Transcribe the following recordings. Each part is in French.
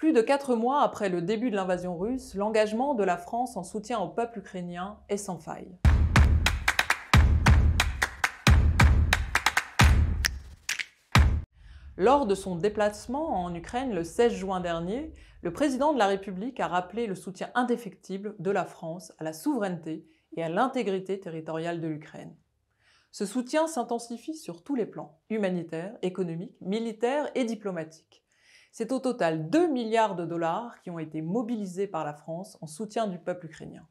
Plus de quatre mois après le début de l'invasion russe, l'engagement de la France en soutien au peuple ukrainien est sans faille. Lors de son déplacement en Ukraine le 16 juin dernier, le président de la République a rappelé le soutien indéfectible de la France à la souveraineté et à l'intégrité territoriale de l'Ukraine. Ce soutien s'intensifie sur tous les plans, humanitaire, économique, militaire et diplomatique. C'est au total 2 milliards de dollars qui ont été mobilisés par la France en soutien du peuple ukrainien.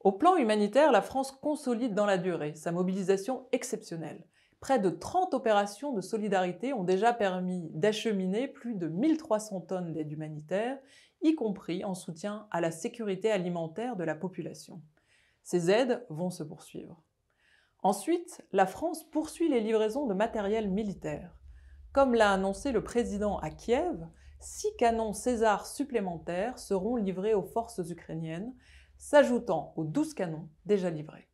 Au plan humanitaire, la France consolide dans la durée sa mobilisation exceptionnelle. Près de 30 opérations de solidarité ont déjà permis d'acheminer plus de 1300 tonnes d'aide humanitaire, y compris en soutien à la sécurité alimentaire de la population. Ces aides vont se poursuivre. Ensuite, la France poursuit les livraisons de matériel militaire. Comme l'a annoncé le président à Kiev, six canons César supplémentaires seront livrés aux forces ukrainiennes, s'ajoutant aux 12 canons déjà livrés.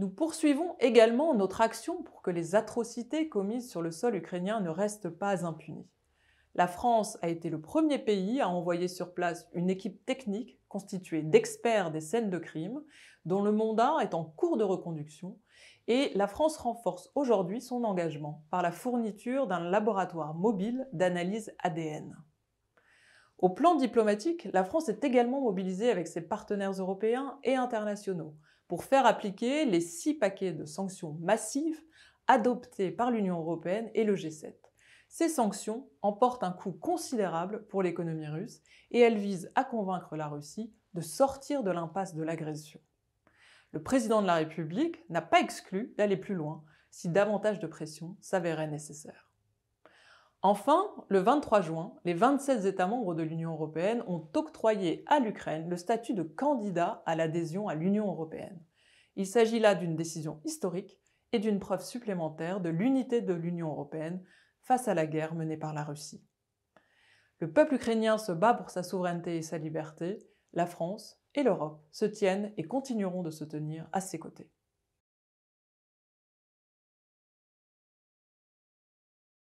Nous poursuivons également notre action pour que les atrocités commises sur le sol ukrainien ne restent pas impunies la France a été le premier pays à envoyer sur place une équipe technique constituée d'experts des scènes de crime, dont le mandat est en cours de reconduction, et la France renforce aujourd'hui son engagement par la fourniture d'un laboratoire mobile d'analyse ADN. Au plan diplomatique, la France est également mobilisée avec ses partenaires européens et internationaux pour faire appliquer les six paquets de sanctions massives adoptés par l'Union européenne et le G7. Ces sanctions emportent un coût considérable pour l'économie russe et elles visent à convaincre la Russie de sortir de l'impasse de l'agression. Le président de la République n'a pas exclu d'aller plus loin si davantage de pression s'avérait nécessaire. Enfin, le 23 juin, les 27 États membres de l'Union européenne ont octroyé à l'Ukraine le statut de candidat à l'adhésion à l'Union européenne. Il s'agit là d'une décision historique et d'une preuve supplémentaire de l'unité de l'Union européenne face à la guerre menée par la Russie. Le peuple ukrainien se bat pour sa souveraineté et sa liberté, la France et l'Europe se tiennent et continueront de se tenir à ses côtés.